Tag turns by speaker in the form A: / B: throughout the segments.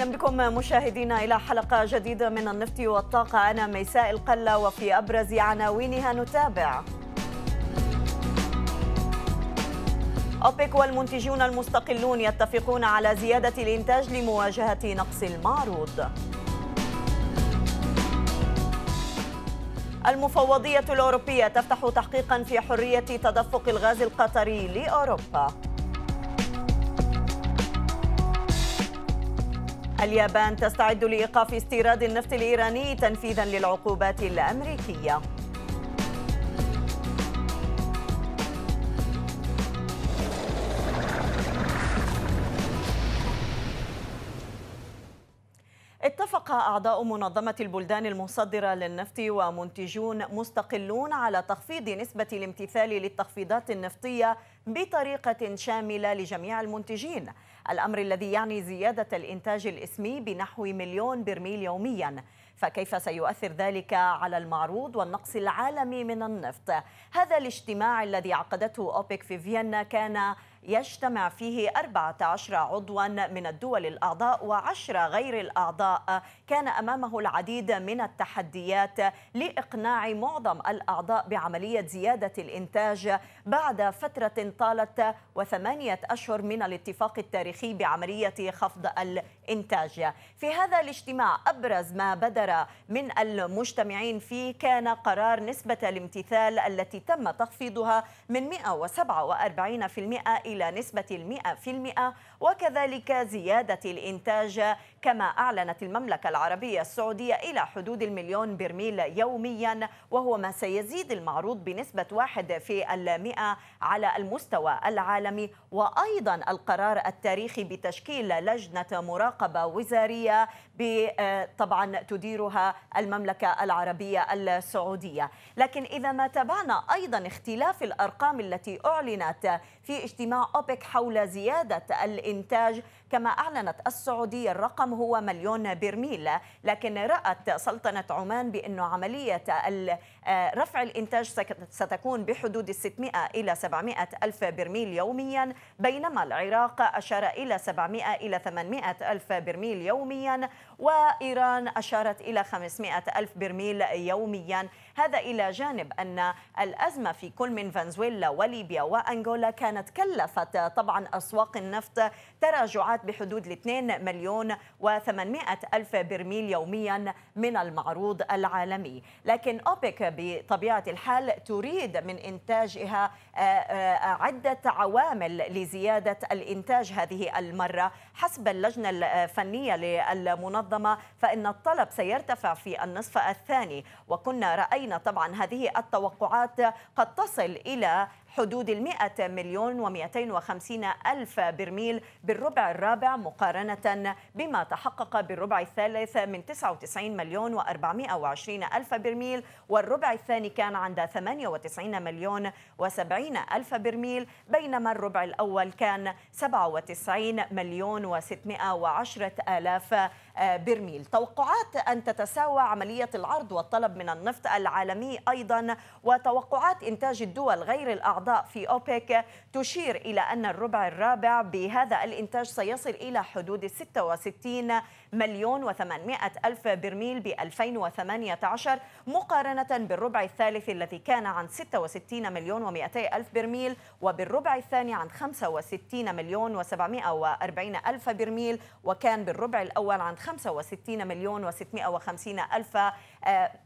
A: اهلا بكم مشاهدينا الى حلقه جديده من النفط والطاقه انا ميساء القله وفي ابرز عناوينها نتابع أوبك والمنتجون المستقلون يتفقون على زيادة الإنتاج لمواجهة نقص المعروض المفوضية الأوروبية تفتح تحقيقا في حرية تدفق الغاز القطري لأوروبا اليابان تستعد لإيقاف استيراد النفط الإيراني تنفيذا للعقوبات الأمريكية اتفق أعضاء منظمة البلدان المصدرة للنفط ومنتجون مستقلون على تخفيض نسبة الامتثال للتخفيضات النفطية بطريقة شاملة لجميع المنتجين الأمر الذي يعني زيادة الإنتاج الإسمي بنحو مليون برميل يومياً فكيف سيؤثر ذلك على المعروض والنقص العالمي من النفط هذا الاجتماع الذي عقدته أوبك في فيينا كان يجتمع فيه 14 عضوا من الدول الأعضاء و10 غير الأعضاء كان أمامه العديد من التحديات لإقناع معظم الأعضاء بعملية زيادة الإنتاج بعد فترة طالت وثمانية أشهر من الاتفاق التاريخي بعملية خفض الإنتاج في هذا الاجتماع أبرز ما بدر من المجتمعين فيه كان قرار نسبة الامتثال التي تم تخفيضها من 147% إلى نسبة 100%. وكذلك زيادة الإنتاج كما أعلنت المملكة العربية السعودية إلى حدود المليون برميل يوميا وهو ما سيزيد المعروض بنسبة واحد في المئة على المستوى العالمي وأيضا القرار التاريخي بتشكيل لجنة مراقبة وزارية آه، طبعا تديرها المملكة العربية السعودية لكن إذا ما تابعنا أيضا اختلاف الأرقام التي أعلنت في اجتماع أوبك حول زيادة الإنتاج كما أعلنت السعودية الرقم هو مليون برميل لكن رأت سلطنة عمان بأن عملية آه، رفع الإنتاج ستكون بحدود 600 إلى 700 ألف برميل يوميا بينما العراق أشار إلى 700 إلى 800 ألف برميل يوميا وإيران أشارت إلى 500 ألف برميل يوميا هذا إلى جانب أن الأزمة في كل من فنزويلا وليبيا وأنغولا كانت كلفت طبعا أسواق النفط تراجعات بحدود 2 مليون و800 ألف برميل يوميا من المعروض العالمي لكن أوبك بطبيعة الحال تريد من إنتاجها آه، آه، عدة عوامل لزيادة الإنتاج هذه المرة حسب اللجنة الفنية للمنظمة المنظمة فإن الطلب سيرتفع في النصف الثاني وكنا رأينا طبعا هذه التوقعات قد تصل إلى حدود ال 100 مليون و250 ألف برميل بالربع الرابع مقارنة بما تحقق بالربع الثالث من 99 مليون و420 ألف برميل والربع الثاني كان عند 98 مليون و70 ألف برميل بينما الربع الأول كان 97 مليون و610 آلاف برميل توقعات أن تتساوى عملية العرض والطلب من النفط العالمي أيضا وتوقعات إنتاج الدول غير الأعضاء الأعضاء في أوبك تشير إلى أن الربع الرابع بهذا الإنتاج سيصل إلى حدود 66 مليون و800 ألف برميل ب 2018 مقارنة بالربع الثالث الذي كان عن 66 مليون و200 ألف برميل وبالربع الثاني عن 65 مليون و740 ألف برميل وكان بالربع الأول عن 65 مليون و650 ألف برميل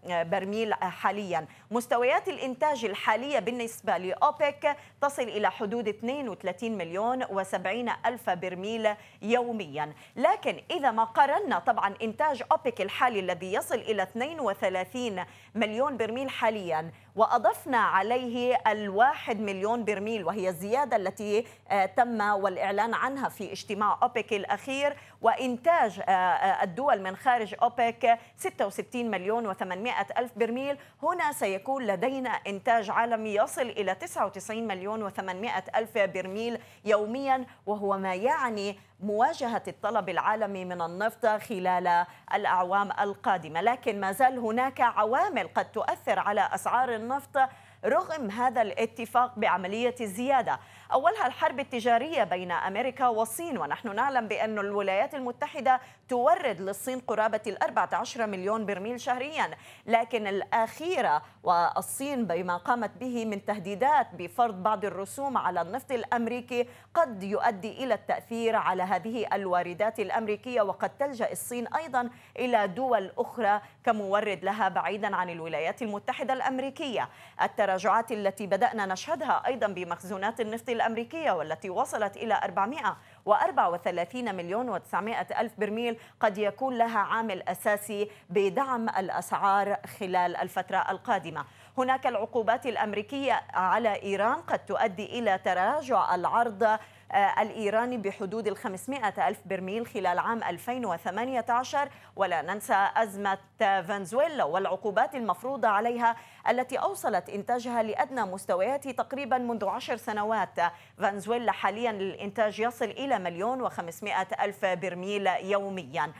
A: برميل حاليا مستويات الإنتاج الحالية بالنسبة لأوبك تصل إلى حدود 32 مليون و70 ألف برميل يوميا لكن إذا ما قارنا طبعا إنتاج أوبك الحالي الذي يصل إلى 32 مليون برميل حاليا وأضفنا عليه الواحد مليون برميل وهي الزيادة التي آه، تم والإعلان عنها في اجتماع أوبك الأخير وإنتاج آه، آه، الدول من خارج أوبك 66 مليون و800 ألف برميل هنا سيكون لدينا إنتاج عالمي يصل إلى 99 مليون و800 ألف برميل يوميا وهو ما يعني مواجهة الطلب العالمي من النفط خلال الأعوام القادمة لكن ما زال هناك عوامل قد تؤثر على أسعار النفط رغم هذا الاتفاق بعملية الزيادة أولها الحرب التجارية بين أمريكا والصين ونحن نعلم بأن الولايات المتحدة تورد للصين قرابة ال 14 مليون برميل شهريا لكن الأخيرة والصين بما قامت به من تهديدات بفرض بعض الرسوم على النفط الأمريكي قد يؤدي إلى التأثير على هذه الواردات الأمريكية وقد تلجأ الصين أيضا إلى دول أخرى كمورد لها بعيدا عن الولايات المتحدة الأمريكية التراجعات التي بدأنا نشهدها أيضا بمخزونات النفط الأمريكية والتي وصلت إلى 400 و34 مليون و900 ألف برميل قد يكون لها عامل أساسي بدعم الأسعار خلال الفترة القادمة هناك العقوبات الأمريكية على إيران قد تؤدي إلى تراجع العرض آه، الإيراني بحدود ال 500 ألف برميل خلال عام 2018 ولا ننسى أزمة فنزويلا والعقوبات المفروضة عليها التي أوصلت إنتاجها لأدنى مستويات تقريبا منذ عشر سنوات فنزويلا حاليا الإنتاج يصل إلى مليون وخمسمائة ألف برميل يوميا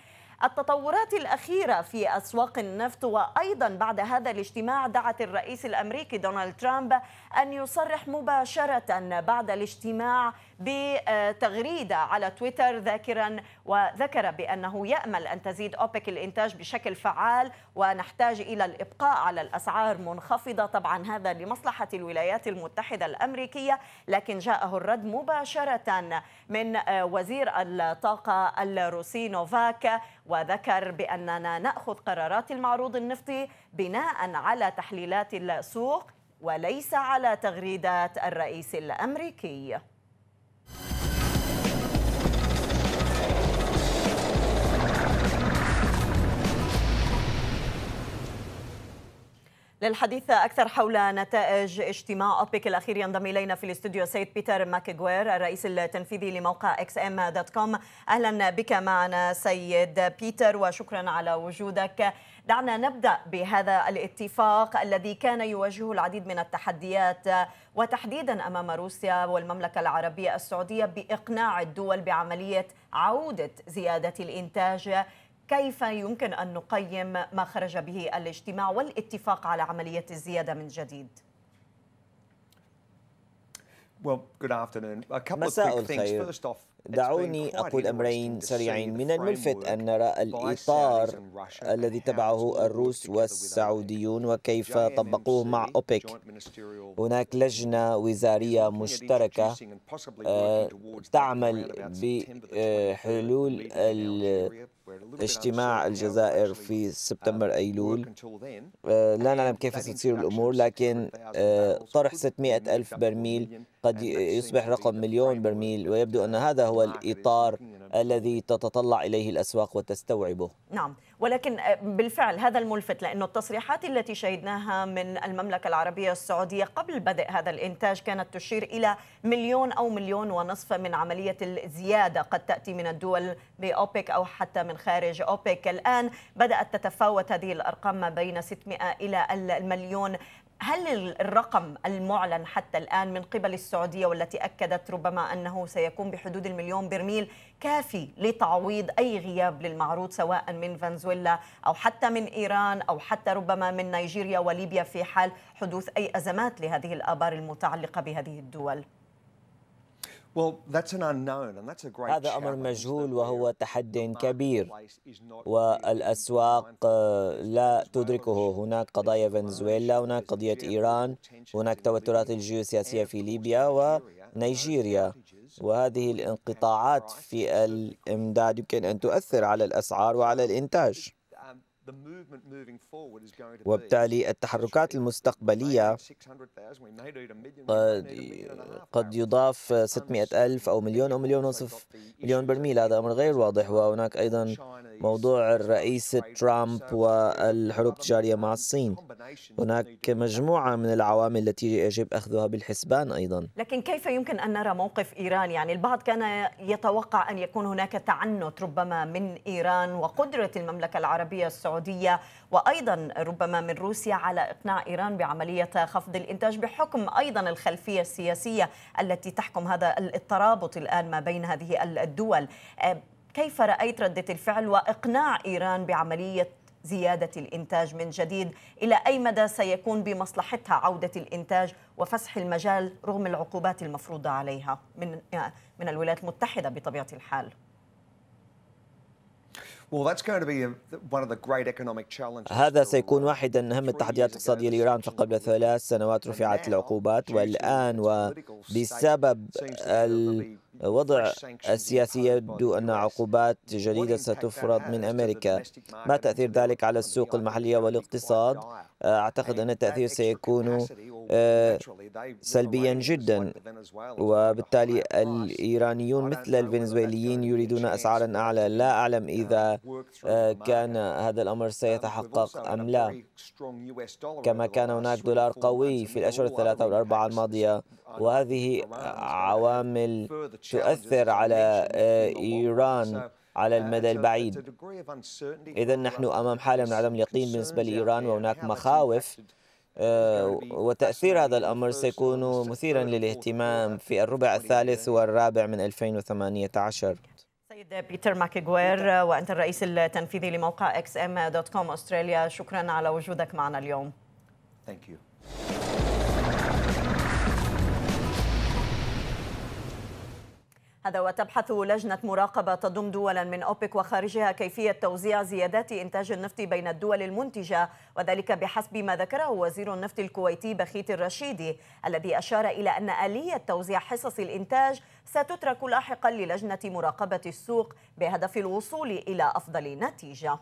A: التطورات الأخيرة في أسواق النفط وأيضا بعد هذا الاجتماع دعت الرئيس الأمريكي دونالد ترامب أن يصرح مباشرة بعد الاجتماع بتغريدة على تويتر ذاكرا وذكر بأنه يأمل أن تزيد أوبك الإنتاج بشكل فعال ونحتاج إلى الإبقاء على الأسعار منخفضة طبعا هذا لمصلحة الولايات المتحدة الأمريكية لكن جاءه الرد مباشرة من وزير الطاقة الروسي نوفاك وذكر بأننا نأخذ قرارات المعروض النفطي بناء على تحليلات السوق وليس على تغريدات الرئيس الأمريكي للحديث أكثر حول نتائج اجتماع أوبك الأخير ينضم إلينا في الاستوديو سيد بيتر ماكغوير الرئيس التنفيذي لموقع اكس ام دوت كوم أهلا بك معنا سيد بيتر وشكرا على وجودك دعنا نبدأ بهذا الاتفاق الذي كان يواجهه العديد من التحديات وتحديدا أمام روسيا والمملكة العربية السعودية بإقناع الدول بعملية عودة زيادة الإنتاج كيف يمكن أن نقيم ما خرج به الاجتماع والاتفاق على عملية الزيادة من جديد؟
B: مساء الخير دعوني أقول أمرين سريعين من الملفت أن نرى الإطار الذي تبعه الروس والسعوديون وكيف طبقوه مع أوبك هناك لجنة وزارية مشتركة آه، تعمل بحلول اجتماع الجزائر في سبتمبر um, أيلول uh, لا نعلم كيف ستصير الأمور لكن uh, طرح 600 ألف برميل قد يصبح رقم مليون برميل ويبدو أن هذا هو الإطار الذي تتطلع إليه الأسواق وتستوعبه
A: نعم ولكن آه، بالفعل هذا الملفت لأنه التصريحات التي شهدناها من المملكة العربية السعودية قبل بدء هذا الإنتاج كانت تشير إلى مليون أو مليون ونصف من عملية الزيادة قد تأتي من الدول بأوبك أو حتى من خارج أوبك الآن بدأت تتفاوت هذه الأرقام ما بين 600 إلى المليون هل الرقم المعلن حتى الآن من قبل السعودية والتي أكدت ربما أنه سيكون بحدود المليون برميل كافي لتعويض أي غياب للمعروض سواء من فنزويلا فنزويلا أو حتى من إيران أو حتى ربما من نيجيريا وليبيا في حال حدوث أي أزمات لهذه الآبار المتعلقة بهذه الدول؟ هذا أمر
B: مجهول وهو تحد كبير والأسواق آه، لا تدركه هناك قضايا فنزويلا هناك قضية إيران هناك توترات الجيوسياسية في ليبيا ونيجيريا وهذه الانقطاعات في الامداد يمكن أن تؤثر على الأسعار وعلى الإنتاج
A: وبالتالي
B: التحركات المستقبلية قد, قد يضاف 600 ألف أو مليون أو مليون ونصف مليون برميل هذا أمر غير واضح وهناك أيضا موضوع الرئيس ترامب والحروب التجارية مع um, الصين هناك مجموعة من العوامل التي يجب أخذها بالحسبان أيضا
A: لكن كيف يمكن أن نرى موقف إيران يعني البعض كان يتوقع أن يكون هناك تعنت ربما من إيران وقدرة المملكة العربية السعودية السعودية وأيضا ربما من روسيا على إقناع إيران بعملية خفض الإنتاج بحكم أيضا الخلفية السياسية التي تحكم هذا الترابط الآن ما بين هذه الدول آه، كيف رأيت ردة الفعل وإقناع إيران بعملية زيادة الإنتاج من جديد إلى أي مدى سيكون بمصلحتها عودة الإنتاج وفسح المجال رغم العقوبات المفروضة عليها من آه، من الولايات المتحدة بطبيعة الحال؟
B: هذا سيكون واحدا من أهم التحديات الاقتصادية لإيران فقبل ثلاث سنوات رفعت العقوبات والآن وبسبب ال وضع السياسي يبدو أن عقوبات جديدة ستفرض من أمريكا ما تأثير ذلك على السوق المحلية والاقتصاد؟ آه، أعتقد أن التأثير سيكون آه، سلبيا جدا وبالتالي الإيرانيون مثل الفنزويليين يريدون أسعارا أعلى لا أعلم uh, إذا آه، كان هذا الأمر um, سيتحقق أم لا كما كان هناك دولار قوي في الأشهر الثلاثة والأربعة الماضية وهذه عوامل تؤثر على آه، آه، إيران على آه، المدى البعيد إذا نحن أمام حالة من عدم اليقين بالنسبة لإيران وهناك مخاوف وتأثير هذا الأمر سيكون مثيرا للاهتمام في الربع الثالث والرابع من 2018
A: سيد بيتر ماكيغوير وأنت الرئيس التنفيذي لموقع XM.com أستراليا شكرا على وجودك معنا اليوم Thank you. هذا وتبحث لجنة مراقبة تضم دولا من أوبك وخارجها كيفية توزيع زيادات إنتاج النفط بين الدول المنتجة وذلك بحسب ما ذكره وزير النفط الكويتي بخيت الرشيدي الذي أشار إلى أن آلية توزيع حصص الإنتاج ستترك لاحقا للجنة مراقبة السوق بهدف الوصول إلى أفضل نتيجة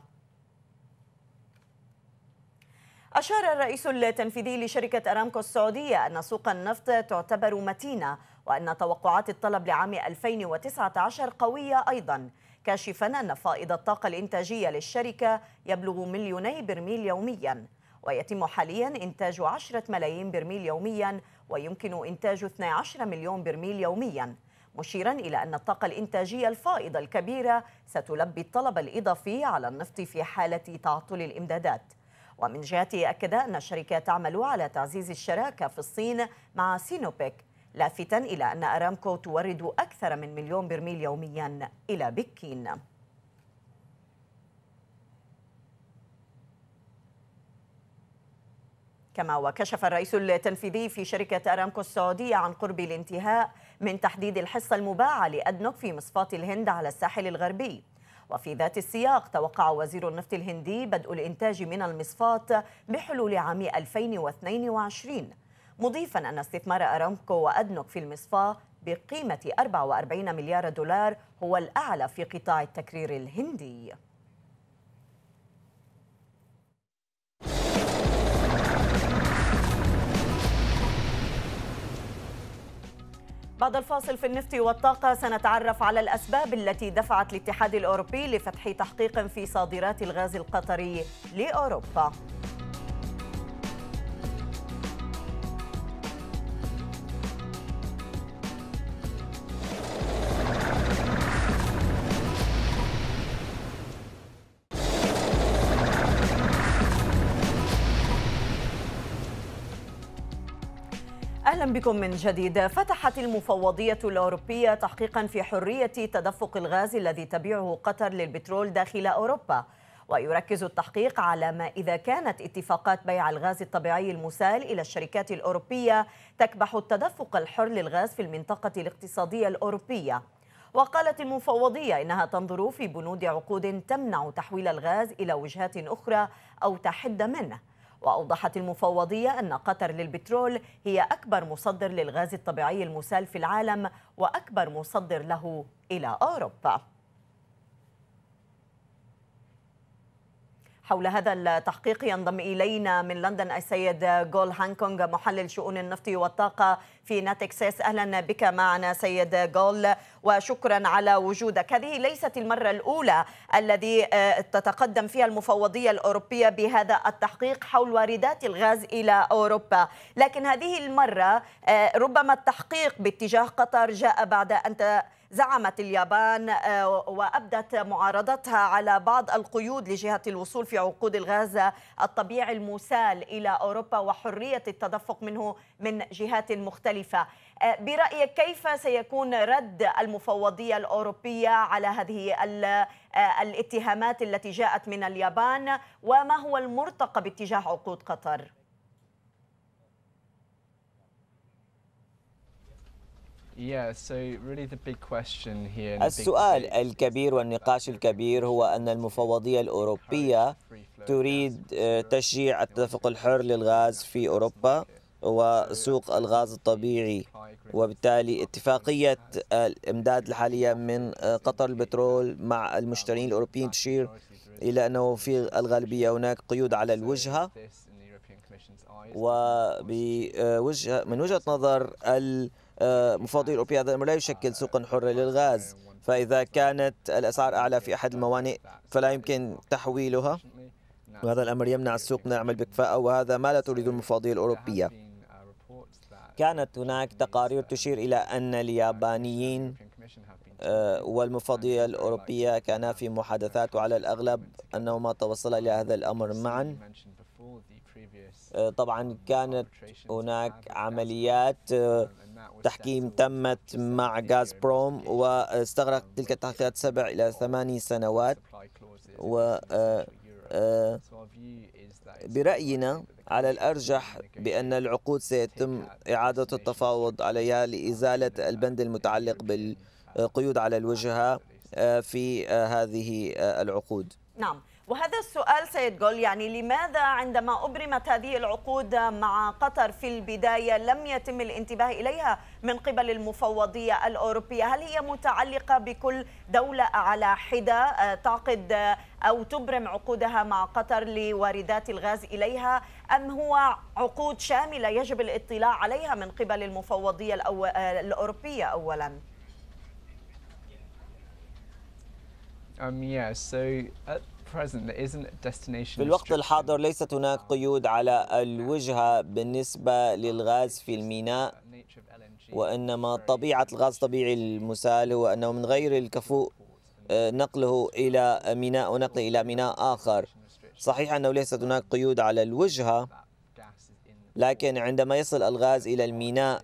A: أشار الرئيس التنفيذي لشركة أرامكو السعودية أن سوق النفط تعتبر متينة وأن توقعات الطلب لعام 2019 قوية أيضا كاشفا أن فائض الطاقة الإنتاجية للشركة يبلغ مليوني برميل يومياً ويتم حاليا إنتاج 10 ملايين برميل يوميا ويمكن إنتاج 12 مليون برميل يوميا مشيرا إلى أن الطاقة الإنتاجية الفائضة الكبيرة ستلبي الطلب الإضافي على النفط في حالة تعطل الإمدادات ومن جهته أكد أن الشركة تعمل على تعزيز الشراكة في الصين مع سينوبيك لافتا إلى أن أرامكو تورد أكثر من مليون برميل يوميا إلى بكين كما وكشف الرئيس التنفيذي في شركة أرامكو السعودية عن قرب الانتهاء من تحديد الحصة المباعة لأدنوك في مصفاة الهند على الساحل الغربي وفي ذات السياق توقع وزير النفط الهندي بدء الإنتاج من المصفاة بحلول عام 2022 مضيفا أن استثمار أرامكو وأدنوك في المصفاة بقيمة 44 مليار دولار هو الأعلى في قطاع التكرير الهندي بعد الفاصل في النفط والطاقة سنتعرف على الأسباب التي دفعت الاتحاد الأوروبي لفتح تحقيق في صادرات الغاز القطري لأوروبا اهلا بكم من جديد فتحت المفوضيه الاوروبيه تحقيقا في حريه تدفق الغاز الذي تبيعه قطر للبترول داخل اوروبا ويركز التحقيق على ما اذا كانت اتفاقات بيع الغاز الطبيعي المسال الى الشركات الاوروبيه تكبح التدفق الحر للغاز في المنطقه الاقتصاديه الاوروبيه وقالت المفوضية إنها تنظر في بنود عقود تمنع تحويل الغاز إلى وجهات أخرى أو تحد منه وأوضحت المفوضية أن قطر للبترول هي أكبر مصدر للغاز الطبيعي المسال في العالم وأكبر مصدر له إلى أوروبا حول هذا التحقيق ينضم إلينا من لندن السيد جول هانكونغ محلل شؤون النفط والطاقة في ناتكساس أهلا بك معنا سيد جول وشكرا على وجودك هذه ليست المرة الأولى الذي آه، تتقدم فيها المفوضية الأوروبية بهذا التحقيق حول واردات الغاز إلى أوروبا لكن هذه المرة آه، ربما التحقيق باتجاه قطر جاء بعد أن زعمت اليابان آه، وأبدت معارضتها على بعض القيود لجهة الوصول في عقود الغاز الطبيعي المسال إلى أوروبا وحرية التدفق منه من جهات مختلفة آه، برأيك كيف سيكون رد المفوضية الأوروبية على هذه آه، الاتهامات التي جاءت من اليابان وما هو المرتقب اتجاه عقود قطر؟ السؤال
B: الكبير والنقاش الكبير هو أن المفوضية الأوروبية تريد آه، تشجيع التدفق الحر للغاز في أوروبا وسوق الغاز الطبيعي وبالتالي اتفاقية الإمداد الحالية من آه، قطر البترول مع المشترين الأوروبيين تشير إلى أنه في الغالبية هناك قيود على الوجهة ومن آه، وجهة نظر ال مفاضي الأوروبية هذا الأمر لا يشكل سوقا حرا للغاز فإذا كانت الأسعار أعلى في أحد الموانئ فلا يمكن تحويلها وهذا الأمر يمنع السوق من العمل بكفاءة وهذا ما لا تريد المفاضية الأوروبية كانت هناك تقارير تشير إلى أن اليابانيين آه، والمفاضية الأوروبية كانا في محادثات وعلى الأغلب أنهما توصلا إلى هذا الأمر معا آه، طبعا كانت هناك عمليات آه، تحكيم تمت مع غاز بروم واستغرق تلك التحقيقات سبع إلى ثماني سنوات و آه، آه، برأينا على الأرجح بأن العقود سيتم إعادة التفاوض عليها لإزالة البند المتعلق بالقيود على الوجهة آه، في هذه العقود
A: نعم وهذا السؤال سيد جول يعني لماذا عندما أبرمت هذه العقود مع قطر في البداية لم يتم الانتباه إليها من قبل المفوضية الأوروبية هل هي متعلقة بكل دولة على حدة آه، تعقد آه، أو تبرم عقودها مع قطر لواردات الغاز إليها أم هو عقود شاملة يجب الاطلاع عليها من قبل المفوضية آه، الأوروبية أولاً؟ Um, yeah, so at uh, في الوقت الحاضر ليست
B: هناك قيود على الوجهة بالنسبة للغاز في الميناء وإنما طبيعة الغاز الطبيعي المسال هو أنه من غير الكفو آه، نقله إلى ميناء ونقله إلى ميناء آخر صحيح أنه ليست هناك قيود على الوجهة لكن عندما يصل الغاز إلى الميناء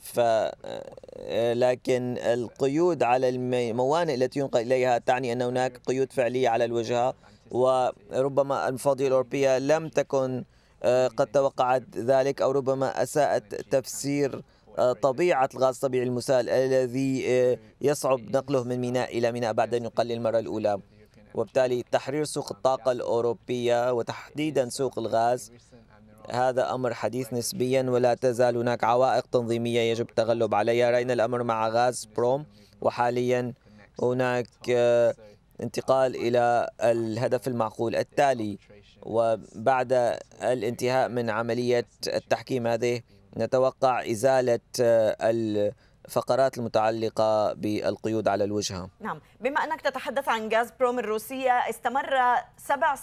B: ف آه، لكن القيود على الموانئ التي ينقل اليها تعني ان هناك قيود فعليه على الوجهه وربما المفاضيه الاوروبيه لم تكن آه، قد توقعت ذلك او ربما اساءت تفسير آه، طبيعه الغاز الطبيعي المسال الذي يصعب نقله من ميناء الى ميناء بعد ان يقل للمره الاولى وبالتالي تحرير سوق الطاقه الاوروبيه وتحديدا سوق الغاز هذا أمر حديث نسبيا ولا تزال هناك عوائق تنظيمية يجب التغلب عليها رأينا الأمر مع غاز بروم وحاليا هناك آه، انتقال إلى الهدف المعقول التالي وبعد الانتهاء من عملية التحكيم هذه نتوقع إزالة آه، الفقرات المتعلقة بالقيود على الوجهة
A: نعم بما أنك تتحدث عن غاز بروم الروسية استمر سبع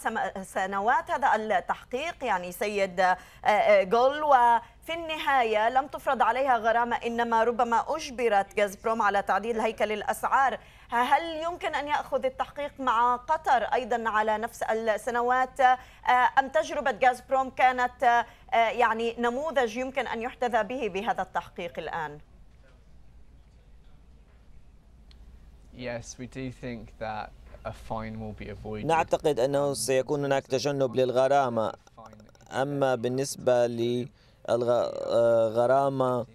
A: سنوات هذا التحقيق يعني سيد آه، آه، جول وفي النهاية لم تفرض عليها غرامة إنما ربما أجبرت غاز بروم على تعديل هيكل الأسعار هل يمكن أن يأخذ التحقيق مع قطر أيضا على نفس السنوات آه، أم تجربة غاز بروم كانت يعني نموذج يمكن أن يحتذى به بهذا التحقيق الآن؟
B: نعتقد أنه سيكون هناك تجنب للغرامة أما بالنسبة للغرامة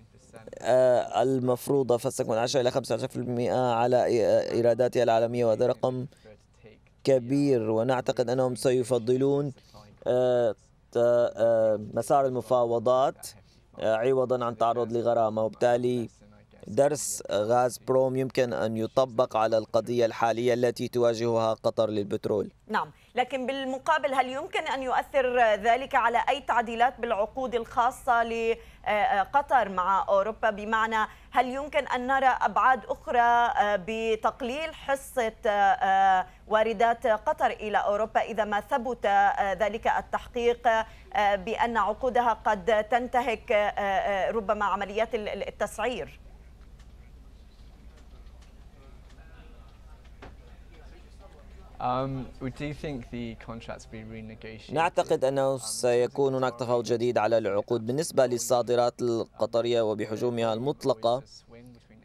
B: آه، المفروضة فستكون 10 إلى 15% على آه، إيراداتها العالمية وهذا رقم كبير ونعتقد أنهم سيفضلون آه، مسار المفاوضات عوضا عن تعرض لغرامة وبالتالي درس غاز بروم يمكن أن يطبق على القضية الحالية التي تواجهها قطر للبترول
A: نعم لكن بالمقابل هل يمكن أن يؤثر ذلك على أي تعديلات بالعقود الخاصة لقطر مع أوروبا بمعنى هل يمكن أن نرى أبعاد أخرى بتقليل حصة واردات قطر إلى أوروبا إذا ما ثبت ذلك التحقيق بأن عقودها قد تنتهك ربما عمليات التسعير Um,
B: نعتقد أنه um, سيكون هناك تفاوض جديد على العقود بالنسبة للصادرات القطرية وبحجومها المطلقة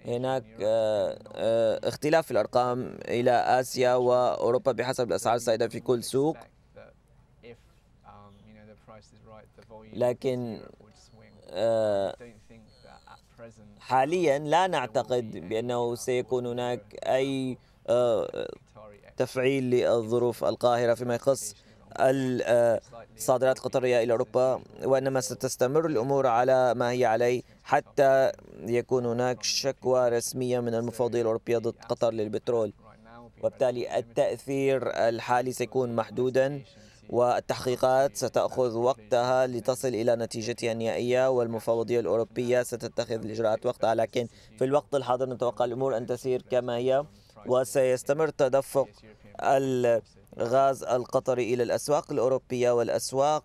B: هناك آه، آه، اختلاف في الأرقام إلى آسيا وأوروبا بحسب الأسعار السائدة في كل سوق
A: لكن آه،
B: حاليا لا نعتقد بأنه سيكون هناك أي تفعيل للظروف القاهرة فيما يخص الصادرات آه، القطرية إلى أوروبا وإنما ستستمر الأمور على ما هي عليه حتى يكون هناك شكوى رسمية من المفوضية الأوروبية ضد قطر للبترول وبالتالي التأثير الحالي سيكون محدودا والتحقيقات ستأخذ وقتها لتصل إلى نتيجتها النهائية والمفوضية الأوروبية ستتخذ الإجراءات وقتها لكن في الوقت الحاضر نتوقع الأمور أن تسير كما هي وسيستمر تدفق الغاز القطري إلى الأسواق الأوروبية والأسواق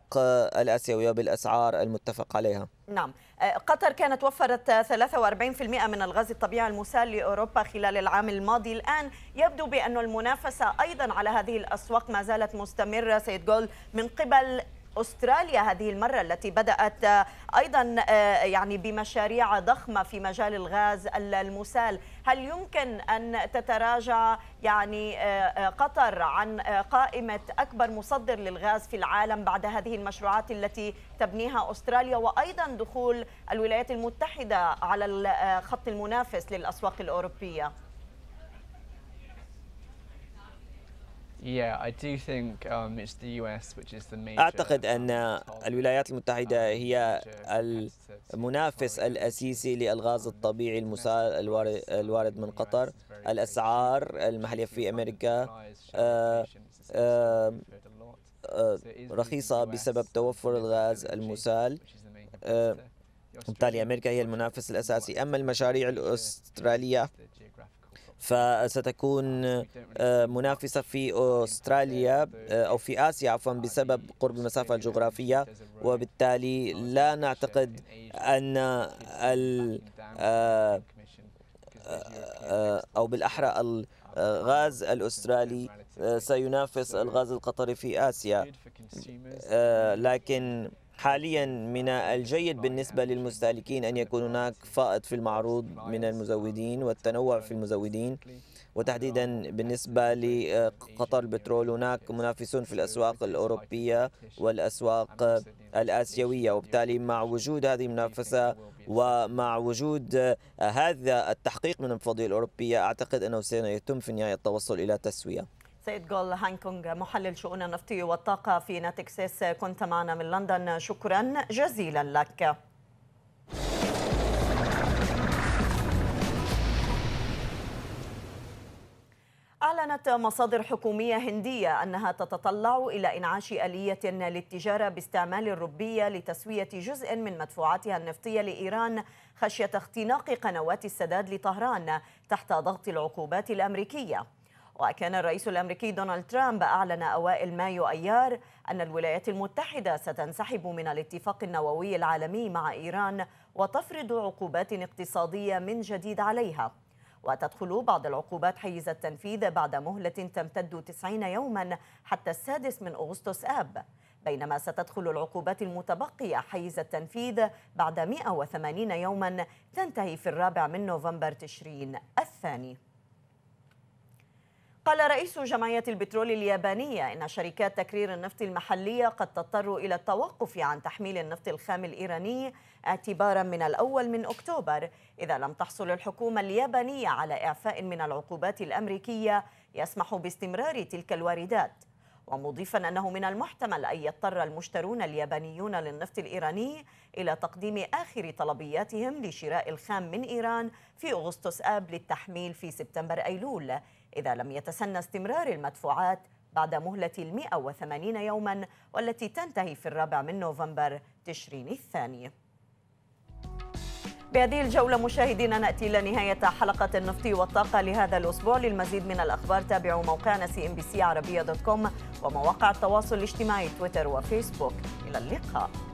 B: الآسيوية بالأسعار المتفق عليها
A: نعم أه، قطر كانت وفرت 43% من الغاز الطبيعي المسال لأوروبا خلال العام الماضي الآن يبدو بأن المنافسة أيضا على هذه الأسواق ما زالت مستمرة سيد جول من قبل استراليا هذه المره التي بدات آه، ايضا آه، يعني بمشاريع ضخمه في مجال الغاز المسال، هل يمكن ان تتراجع يعني آه، قطر عن قائمه اكبر مصدر للغاز في العالم بعد هذه المشروعات التي تبنيها استراليا وايضا دخول الولايات المتحده على الخط المنافس للاسواق الاوروبيه؟ Um, أعتقد
B: أن الولايات المتحدة um, هي المنافس الأساسي للغاز um, الطبيعي المسال الوارد من قطر الأسعار المحلية في أمريكا آه، آه، رخيصة بسبب توفر الغاز المسال وبالتالي آه، أمريكا هي المنافس الأساسي أما المشاريع الأسترالية فستكون آه، منافسة في أستراليا آه، أو في آسيا عفوا بسبب قرب المسافة الجغرافية وبالتالي لا نعتقد أن آه، أو بالأحرى الغاز الأسترالي سينافس الغاز القطري في آسيا لكن حاليا من الجيد بالنسبة للمستهلكين أن يكون هناك فائض في المعروض من المزودين والتنوع في المزودين وتحديدا بالنسبة لقطر البترول هناك منافسون في الأسواق الأوروبية والأسواق الآسيوية وبالتالي مع وجود هذه المنافسة ومع وجود هذا التحقيق من المفوضية الأوروبية أعتقد أنه سيتم في النهاية التوصل إلى تسوية
A: سيد جول هانكونغ محلل شؤون النفط والطاقة في ناتكسس كنت معنا من لندن شكرا جزيلا لك أعلنت مصادر حكومية هندية أنها تتطلع إلى إنعاش آلية للتجارة باستعمال الروبية لتسوية جزء من مدفوعاتها النفطية لإيران خشية اختناق قنوات السداد لطهران تحت ضغط العقوبات الأمريكية وكان الرئيس الأمريكي دونالد ترامب أعلن أوائل مايو أيار أن الولايات المتحدة ستنسحب من الاتفاق النووي العالمي مع إيران وتفرض عقوبات اقتصادية من جديد عليها وتدخل بعض العقوبات حيز التنفيذ بعد مهلة تمتد 90 يوما حتى السادس من أغسطس آب بينما ستدخل العقوبات المتبقية حيز التنفيذ بعد 180 يوما تنتهي في الرابع من نوفمبر تشرين الثاني قال رئيس جمعية البترول اليابانية إن شركات تكرير النفط المحلية قد تضطر إلى التوقف عن تحميل النفط الخام الإيراني اعتبارا من الأول من أكتوبر إذا لم تحصل الحكومة اليابانية على إعفاء من العقوبات الأمريكية يسمح باستمرار تلك الواردات ومضيفا أنه من المحتمل أن يضطر المشترون اليابانيون للنفط الإيراني إلى تقديم آخر طلبياتهم لشراء الخام من إيران في أغسطس آب للتحميل في سبتمبر أيلول إذا لم يتسنى استمرار المدفوعات بعد مهلة المئة وثمانين يوما والتي تنتهي في الرابع من نوفمبر تشرين الثاني بهذه الجولة مشاهدينا نأتي إلى نهاية حلقة النفط والطاقة لهذا الأسبوع للمزيد من الأخبار تابعوا موقعنا سي ام بي سي عربية دوت كوم ومواقع التواصل الاجتماعي تويتر وفيسبوك إلى اللقاء